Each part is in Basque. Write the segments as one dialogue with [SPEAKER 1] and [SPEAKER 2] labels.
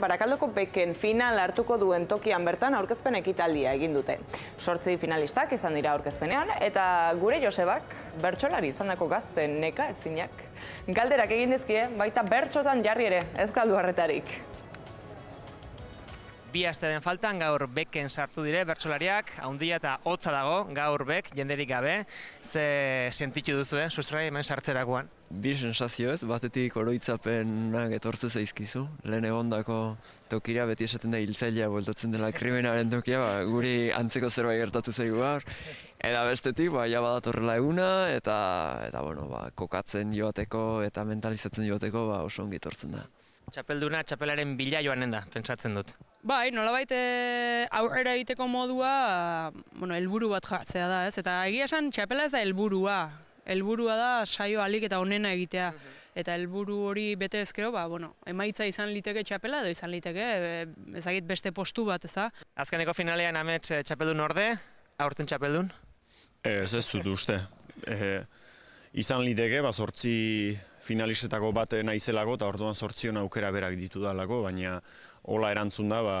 [SPEAKER 1] Barakaldoko beken final hartuko duen tokian bertan aurkezpen ekitaldia egin dute. Sortzi finalistak izan dira aurkezpenean eta gure Josebak bertsolari izandako gazte neka ezinak galderak egin dizkie baita bertsotan jarri ere ez harretarik bi asteren faltan gaur beken sartu dire bertsolariak, haundia eta hotza dago gaur bek, jenderik gabe, ze sentitu duzu, eh? sustrai hemen sartzerakoan.
[SPEAKER 2] Bi sensazio ez, batetik oroitzapenak etortze zaizkizu, lehen egondako tokira beti esaten da hiltzailea bueltatzen dela krimenaren tokia, ba, guri antzeko zerbait gertatu zaigu gaur. Eta bestetik, ba, badat horrela eguna, eta, eta bueno, ba, kokatzen joateko eta mentalizatzen joateko ba, oso ongi da.
[SPEAKER 1] Txapelduna txapelaren bila joanen da, pentsatzen dut. Bai, nolabait eh, aurrera egiteko modua, bueno, helburu bat jartzea da, ez? Eta egia esan txapela ez da helburua. Helburua da saio alik eta onena egitea. Mhm. Eta helburu hori bete ezkero, ba, bueno, emaitza izan liteke txapela edo izan liteke, eh, ezagit beste postu bat, ez da? Azkeneko finalean amets eh, txapeldun orde, aurten txapeldun? Ez, ez dut uste. izan liteke, ba,
[SPEAKER 2] sortzi finalistetako bat naizelako, eta orduan sortzion aukera berak ditu dalako, baina hola erantzun da, ba,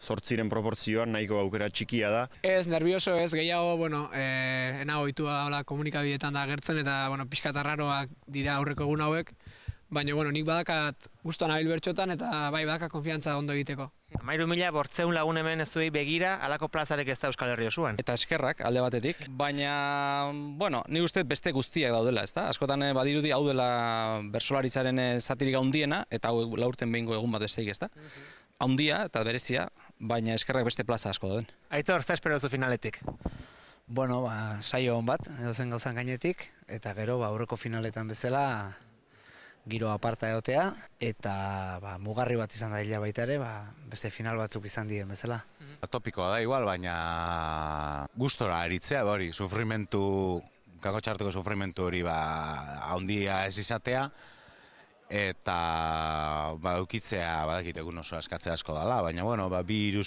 [SPEAKER 2] sortziren proportzioan nahiko aukera txikia da. Ez, nervioso, ez, gehiago, bueno, e, eh, ena oitua hola komunikabidetan da agertzen eta, bueno, dira aurreko egun hauek, baina, bueno, nik badakat guztuan abil bertxotan eta bai badakat konfiantza ondo egiteko.
[SPEAKER 1] Amairu mila bortzeun lagun hemen ez duei begira alako plazarek ez da Euskal Herri osuan. Eta eskerrak alde batetik, baina, bueno, nik uste beste guztiak daudela, ezta? Askotan eh, badirudi hau dela bersolaritzaren eh, zatirik handiena eta hau laurten behingo egun bat ez ezta? Mhm handia eta berezia, baina eskerrak beste plaza asko duen.
[SPEAKER 2] Aitor, zta espero zu finaletik? Bueno, ba, saio hon bat, edo zen gauzan gainetik, eta gero, ba, aurreko finaletan bezala, giro aparta egotea, eta ba, mugarri bat izan daila baita ere, ba, beste final batzuk izan dien bezala. Topikoa da, igual, baina gustora eritzea, hori, sufrimentu, kako txartuko sufrimentu hori, ba, handia ez izatea, eta badukitzea badakit egun oso askatze asko dala, baina bueno, ba, bi iru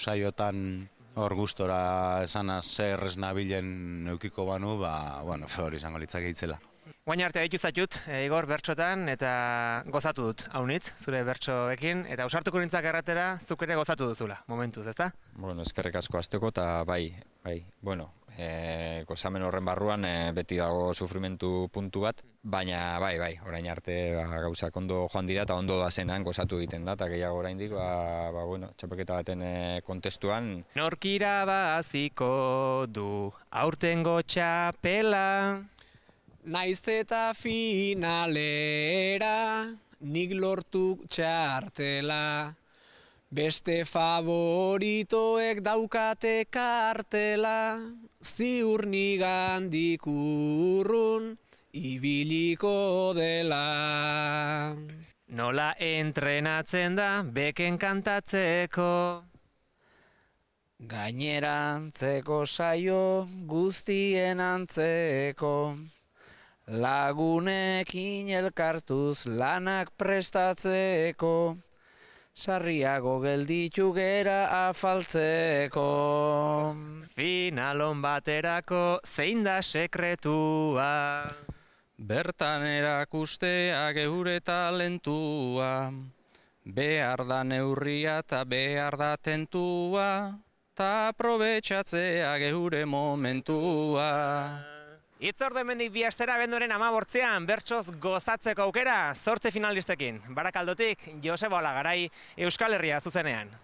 [SPEAKER 2] hor gustora esana zer nabilen neukiko banu, ba, bueno, hori izango litzake egitzela.
[SPEAKER 1] Guain arte egitu zaitut, eh, Igor, bertxotan, eta gozatu dut, haunitz, zure bertxoekin, eta usartuko nintzak erratera, zuk ere gozatu duzula, momentuz, ezta? Bueno, eskerrik asko azteko, eta bai, Bai, bueno, e, gozamen horren barruan e, beti dago sufrimentu puntu bat, baina bai, bai, orain arte ba, gauzak ondo joan dira eta ondo doazenan gozatu egiten da, eta gehiago orain dik, ba, ba, bueno, txapaketa baten e, kontestuan. Norkira baziko du
[SPEAKER 2] aurtengo txapela, naiz eta finalera, nik lortu txartela. Beste favoritoek daukate kartela, ziur nigan dikurrun ibiliko
[SPEAKER 1] dela. Nola entrenatzen da beken
[SPEAKER 2] kantatzeko, gainerantzeko saio guztien antzeko, lagunekin elkartuz lanak prestatzeko, sarriago gelditu gera afaltzeko. Finalon
[SPEAKER 1] baterako zein da sekretua. Bertan erakustea geure talentua, behar da neurria eta behar da tentua, Ta aprobetsatzea geure
[SPEAKER 2] momentua.
[SPEAKER 1] Itzordu emendik biastera benduren amabortzean, bertsoz gozatzeko aukera, zortze finalistekin. Barakaldotik, Josebo Alagarai, Euskal Herria zuzenean.